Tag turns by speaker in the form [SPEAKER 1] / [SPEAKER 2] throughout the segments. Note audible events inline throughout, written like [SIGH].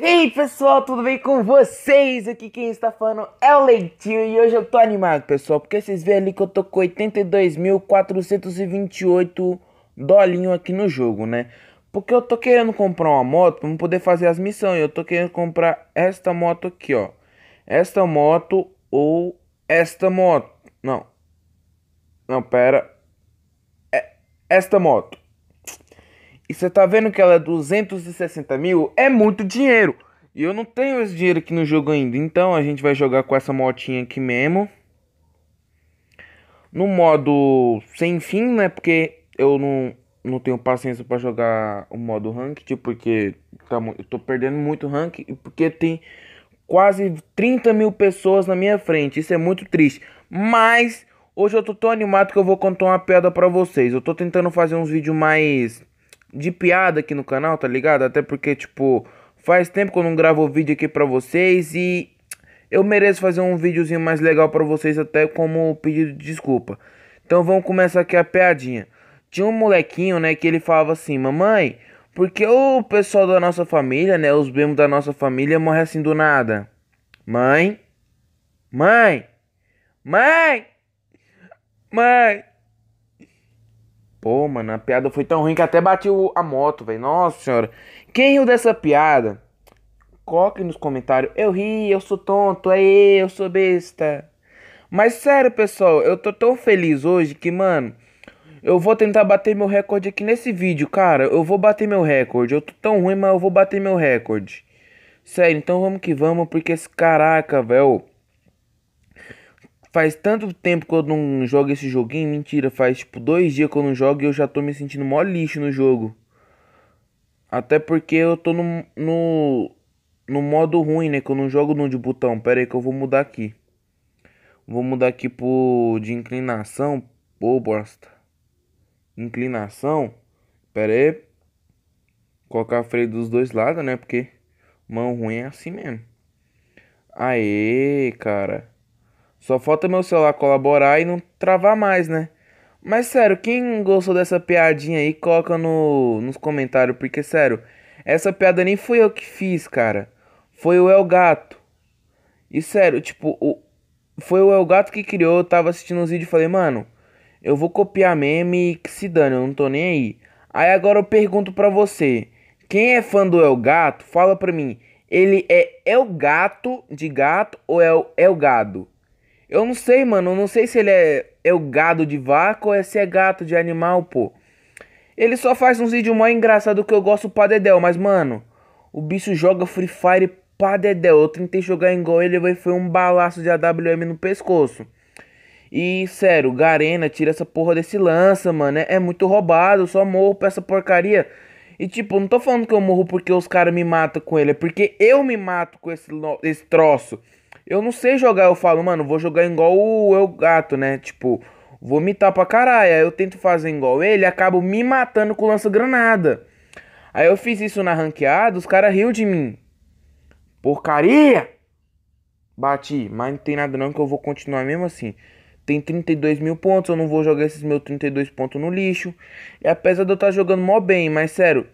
[SPEAKER 1] Ei pessoal, tudo bem com vocês? Aqui quem está falando é o Leitinho e hoje eu tô animado, pessoal, porque vocês veem ali que eu tô com 82.428 dolinho aqui no jogo, né? Porque eu tô querendo comprar uma moto para poder fazer as missões. Eu tô querendo comprar esta moto aqui, ó. Esta moto ou esta moto. Não. Não, pera. É esta moto e você tá vendo que ela é 260 mil, é muito dinheiro. E eu não tenho esse dinheiro aqui no jogo ainda. Então a gente vai jogar com essa motinha aqui mesmo. No modo sem fim, né? Porque eu não, não tenho paciência para jogar o modo ranked. Tipo, porque tá, eu tô perdendo muito rank. Porque tem quase 30 mil pessoas na minha frente. Isso é muito triste. Mas hoje eu tô tão animado que eu vou contar uma piada para vocês. Eu tô tentando fazer uns vídeos mais de piada aqui no canal, tá ligado? Até porque, tipo, faz tempo que eu não gravo vídeo aqui pra vocês e eu mereço fazer um videozinho mais legal pra vocês, até como pedido de desculpa. Então vamos começar aqui a piadinha. Tinha um molequinho, né, que ele falava assim, mamãe, por que o pessoal da nossa família, né, os membros da nossa família morrem assim do nada? Mãe? Mãe? Mãe? Mãe? Pô, mano, a piada foi tão ruim que até bati a moto, velho. Nossa senhora. Quem riu dessa piada? Coloque nos comentários. Eu ri, eu sou tonto, aí é eu sou besta. Mas sério, pessoal, eu tô tão feliz hoje que, mano, eu vou tentar bater meu recorde aqui nesse vídeo, cara. Eu vou bater meu recorde. Eu tô tão ruim, mas eu vou bater meu recorde. Sério, então vamos que vamos, porque esse caraca, velho. Faz tanto tempo que eu não jogo esse joguinho, mentira, faz tipo dois dias que eu não jogo e eu já tô me sentindo mó lixo no jogo. Até porque eu tô no, no, no modo ruim, né, que eu não jogo no de botão. Pera aí que eu vou mudar aqui. Vou mudar aqui pro de inclinação, pô bosta. Inclinação, pera aí. Colocar freio dos dois lados, né, porque mão ruim é assim mesmo. Aê, cara. Só falta meu celular colaborar e não travar mais, né? Mas sério, quem gostou dessa piadinha aí, coloca no, nos comentários, porque sério, essa piada nem fui eu que fiz, cara. Foi o El Gato. E sério, tipo, o, foi o El Gato que criou, eu tava assistindo os vídeos e falei, mano, eu vou copiar meme e que se dane, eu não tô nem aí. Aí agora eu pergunto pra você, quem é fã do El Gato, fala pra mim, ele é El Gato de gato ou é o El Gado? Eu não sei, mano. Eu não sei se ele é, é o gado de vaca ou é se é gato de animal, pô. Ele só faz uns vídeos mais engraçados que eu gosto pra Dedel, mas, mano, o bicho joga Free Fire pra Dedel. Eu tentei jogar igual ele, foi um balaço de AWM no pescoço. E, sério, Garena, tira essa porra desse lança, mano. É, é muito roubado, eu só morro pra essa porcaria. E, tipo, não tô falando que eu morro porque os caras me matam com ele, é porque eu me mato com esse, esse troço. Eu não sei jogar, eu falo, mano, vou jogar igual o eu gato, né? Tipo, vou mitar pra caralho. Aí eu tento fazer igual ele, acabo me matando com lança-granada. Aí eu fiz isso na ranqueada, os caras riu de mim. Porcaria! Bati, mas não tem nada não que eu vou continuar mesmo assim. Tem 32 mil pontos, eu não vou jogar esses meus 32 pontos no lixo. E apesar de eu estar tá jogando mó bem, mas sério,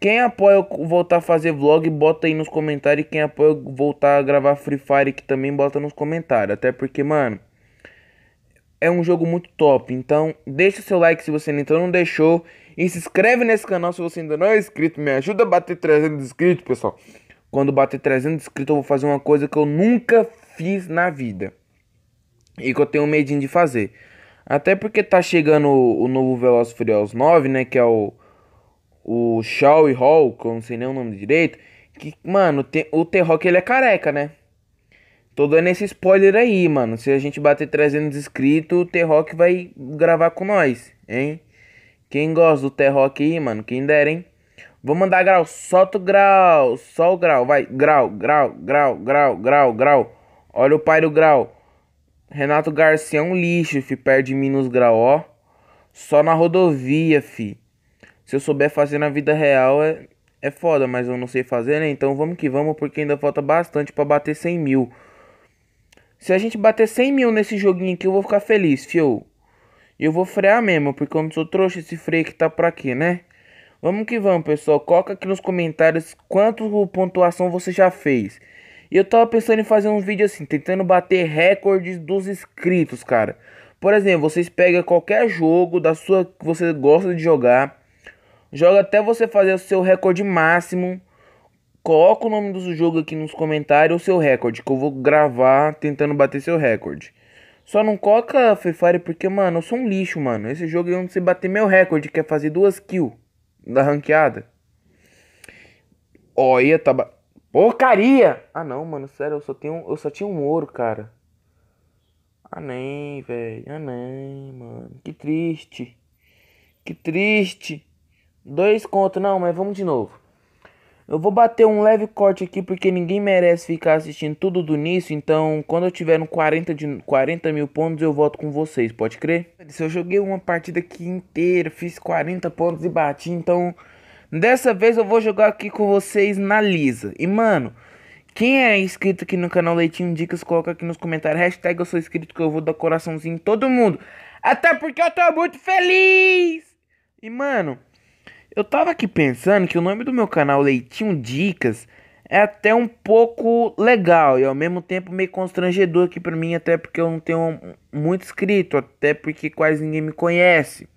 [SPEAKER 1] quem apoia eu voltar a fazer vlog, bota aí nos comentários. Quem apoia eu voltar a gravar Free Fire, que também bota nos comentários. Até porque, mano, é um jogo muito top. Então, deixa seu like se você ainda então não deixou. E se inscreve nesse canal se você ainda não é inscrito. Me ajuda a bater 300 inscritos, pessoal. Quando bater 300 inscritos, eu vou fazer uma coisa que eu nunca fiz na vida. E que eu tenho medinho de fazer. Até porque tá chegando o, o novo Veloz Furiosos 9, né? Que é o o Shaw Hall, que eu não sei nem o nome direito, que, mano, o T-Rock ele é careca, né? Tô dando esse spoiler aí, mano. Se a gente bater 300 inscritos, o T-Rock vai gravar com nós, hein? Quem gosta do T-Rock aí, mano, quem der, hein? Vou mandar grau, solta o grau, só o grau, vai, grau, grau, grau, grau, grau, grau. Olha o pai do grau. Renato Garcia é um lixo, fi, perde menos grau, ó. Só na rodovia, fi. Se eu souber fazer na vida real é, é foda, mas eu não sei fazer, né? Então vamos que vamos, porque ainda falta bastante para bater 100 mil. Se a gente bater 100 mil nesse joguinho aqui, eu vou ficar feliz, fio. E eu vou frear mesmo, porque eu não sou trouxa esse freio que tá por aqui, né? Vamos que vamos, pessoal. Coloca aqui nos comentários quanto pontuação você já fez. E eu tava pensando em fazer um vídeo assim, tentando bater recordes dos inscritos, cara. Por exemplo, vocês pegam qualquer jogo da sua que você gosta de jogar Joga até você fazer o seu recorde máximo. Coloca o nome do jogo aqui nos comentários, o seu recorde, que eu vou gravar tentando bater seu recorde. Só não coloca Free Fire porque, mano, eu sou um lixo, mano. Esse jogo é onde você bater meu recorde, que é fazer duas kills da ranqueada. Olha, tá. Ba... Porcaria! Ah não, mano, sério, eu só, tenho, eu só tinha um ouro, cara. Ah nem, velho. Ah nem, mano. Que triste. Que triste. Dois conto, não, mas vamos de novo. Eu vou bater um leve corte aqui porque ninguém merece ficar assistindo tudo do início. Então, quando eu tiver no 40, de, 40 mil pontos, eu volto com vocês, pode crer? Se eu joguei uma partida aqui inteira, fiz 40 pontos e bati. Então, dessa vez eu vou jogar aqui com vocês na lisa. E, mano, quem é inscrito aqui no canal Leitinho Dicas, coloca aqui nos comentários. Hashtag eu sou inscrito que eu vou dar coraçãozinho em todo mundo. Até porque eu tô muito feliz! E, mano... Eu tava aqui pensando que o nome do meu canal Leitinho Dicas é até um pouco legal e ao mesmo tempo meio constrangedor aqui para mim, até porque eu não tenho muito inscrito, até porque quase ninguém me conhece.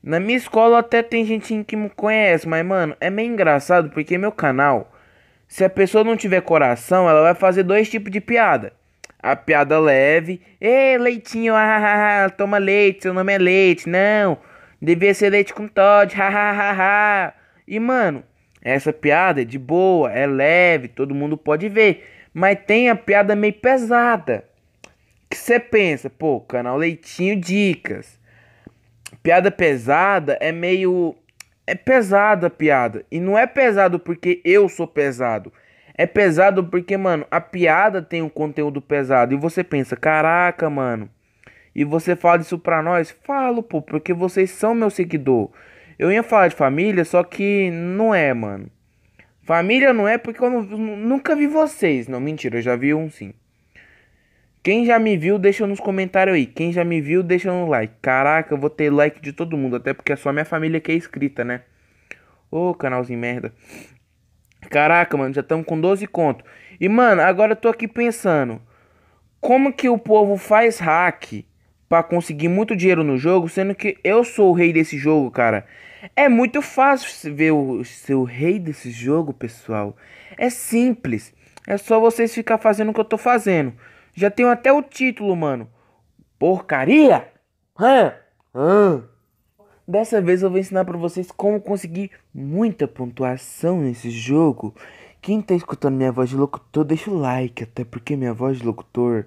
[SPEAKER 1] Na minha escola até tem gente que me conhece, mas mano, é meio engraçado porque meu canal, se a pessoa não tiver coração, ela vai fazer dois tipos de piada. A piada leve, ei, leitinho, [LAUGHS] ah, toma leite, seu nome é leite, não. Devia ser leite com Todd, [LAUGHS] hahaha. e mano, essa piada é de boa, é leve, todo mundo pode ver. Mas tem a piada meio pesada. Que você pensa, pô, canal Leitinho Dicas. Piada pesada é meio. É pesada a piada. E não é pesado porque eu sou pesado. É pesado porque, mano, a piada tem um conteúdo pesado. E você pensa, caraca, mano e você fala isso pra nós, falo, pô, porque vocês são meu seguidor. Eu ia falar de família, só que não é, mano. Família não é porque eu nunca vi vocês. Não, mentira, eu já vi um sim. Quem já me viu, deixa nos comentários aí. Quem já me viu, deixa no like. Caraca, eu vou ter like de todo mundo, até porque é só minha família que é inscrita, né? Ô, canalzinho merda. Caraca, mano, já estamos com 12 conto. E, mano, agora eu tô aqui pensando. Como que o povo faz hack para conseguir muito dinheiro no jogo, sendo que eu sou o rei desse jogo, cara. É muito fácil ver o seu rei desse jogo, pessoal. É simples. É só vocês ficar fazendo o que eu tô fazendo. Já tenho até o título, mano. Porcaria! Hã? Hã? Dessa vez eu vou ensinar para vocês como conseguir muita pontuação nesse jogo. Quem tá escutando minha voz de locutor, deixa o like, até porque minha voz de locutor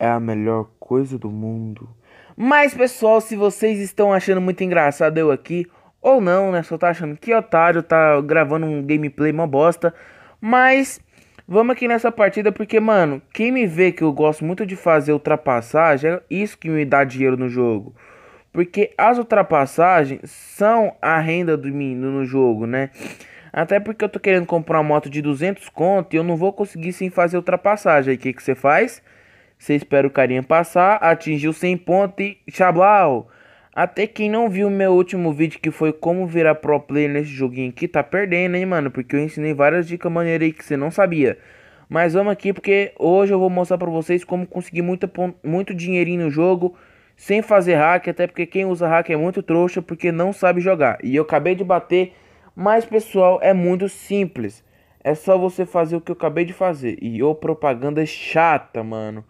[SPEAKER 1] é a melhor coisa do mundo. Mas pessoal, se vocês estão achando muito engraçado eu aqui, ou não, né? Só tá achando que otário, tá gravando um gameplay mó bosta. Mas vamos aqui nessa partida porque, mano, quem me vê que eu gosto muito de fazer ultrapassagem, é isso que me dá dinheiro no jogo. Porque as ultrapassagens são a renda do menino no jogo, né? Até porque eu tô querendo comprar uma moto de 200 conto e eu não vou conseguir sem fazer ultrapassagem. Aí o que, que você faz? Você espera o carinha passar, atingiu 100 pontos e xablau. Até quem não viu meu último vídeo que foi como virar pro player nesse joguinho aqui, tá perdendo, hein, mano? Porque eu ensinei várias dicas maneiras aí que você não sabia. Mas vamos aqui porque hoje eu vou mostrar pra vocês como conseguir muita, muito dinheirinho no jogo sem fazer hack, até porque quem usa hack é muito trouxa porque não sabe jogar. E eu acabei de bater, mas pessoal, é muito simples. É só você fazer o que eu acabei de fazer. E ô propaganda chata, mano.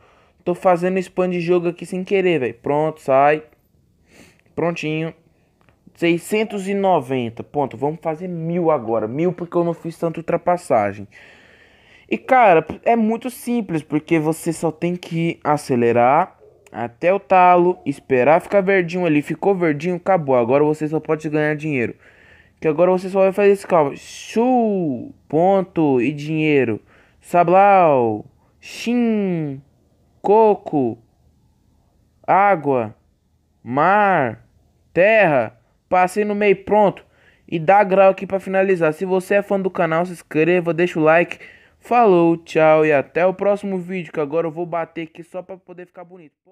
[SPEAKER 1] Tô fazendo spam de jogo aqui sem querer, velho. Pronto, sai. Prontinho. 690. Ponto. Vamos fazer mil agora. Mil porque eu não fiz tanta ultrapassagem. E cara, é muito simples, porque você só tem que acelerar até o talo, esperar ficar verdinho ali, ficou verdinho, acabou. Agora você só pode ganhar dinheiro. Que agora você só vai fazer esse cálculo. Chu, ponto e dinheiro. Sablau, xim coco, água, mar, terra. Passei no meio pronto. E dá grau aqui para finalizar. Se você é fã do canal, se inscreva, deixa o like. Falou, tchau e até o próximo vídeo, que agora eu vou bater aqui só para poder ficar bonito.